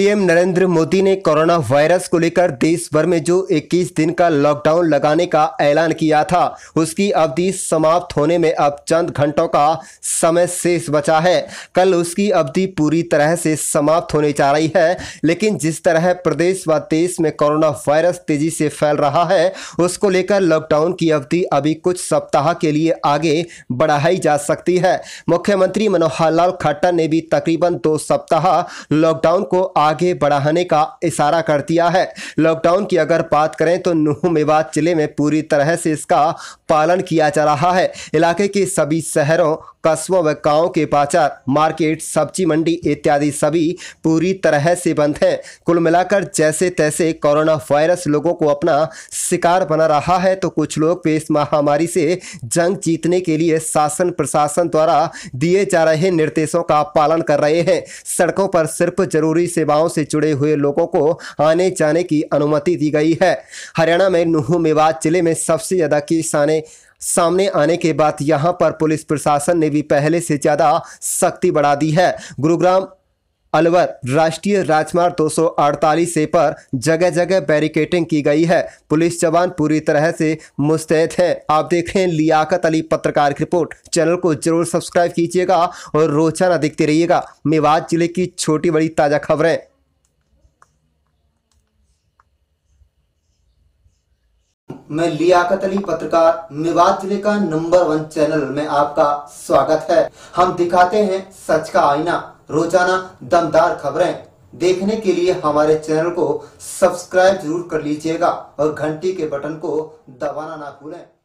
PM Narendra Modi ने corona virus को लेकर देश भर में जो 21 दिन का लॉकडाउन लगाने का ऐलान किया था उसकी अवधि समाप्त होने में अब चंद घंटों का समय शेष बचा है कल उसकी अवधि पूरी तरह से समाप्त होने जा रही है लेकिन जिस तरह प्रदेश व देश में कोरोना वायरस तेजी से फैल रहा है उसको लेकर लॉकडाउन की अवधि अभी कुछ सप्ताह के लिए आगे बढ़ाई जा सकती है मुख्यमंत्री मनोहर लाल खट्टर ने भी तकरीबन दो सप्ताह लॉकडाउन को आ आगे बढ़ाने का इशारा कर दिया है लॉकडाउन की अगर बात करें तो नूह मेवात जिले में पूरी तरह से इसका पालन किया जा रहा है इलाके के सभी शहरों कस्बों व गाँव के बाजार मार्केट सब्जी मंडी इत्यादि सभी पूरी तरह से बंद हैं कुल मिलाकर जैसे तैसे कोरोना वायरस लोगों को अपना शिकार बना रहा है तो कुछ लोग भी इस महामारी से जंग जीतने के लिए शासन प्रशासन द्वारा दिए जा रहे निर्देशों का पालन कर रहे हैं सड़कों पर सिर्फ जरूरी सेवाओं सेवाओं से जुड़े हुए लोगों को आने जाने की अनुमति दी गई है हरियाणा में नूह मेवात जिले में सबसे ज्यादा किसान सामने आने के बाद यहां पर पुलिस प्रशासन ने भी पहले से ज्यादा सख्ती बढ़ा दी है गुरुग्राम अलवर राष्ट्रीय राजमार्ग 248 से पर जगह जगह बैरिकेटिंग की गई है पुलिस जवान पूरी तरह से मुस्तैद हैं आप देख रहे हैं लियाकत अली पत्रकार की रिपोर्ट चैनल को जरूर सब्सक्राइब कीजिएगा और रोचाना देखते रहिएगा मेवात जिले की छोटी बड़ी ताज़ा खबरें मैं लियाकत अली पत्रकार मेवात जिले का नंबर वन चैनल में आपका स्वागत है हम दिखाते हैं सच का आईना रोजाना दमदार खबरें देखने के लिए हमारे चैनल को सब्सक्राइब जरूर कर लीजिएगा और घंटी के बटन को दबाना ना भूलें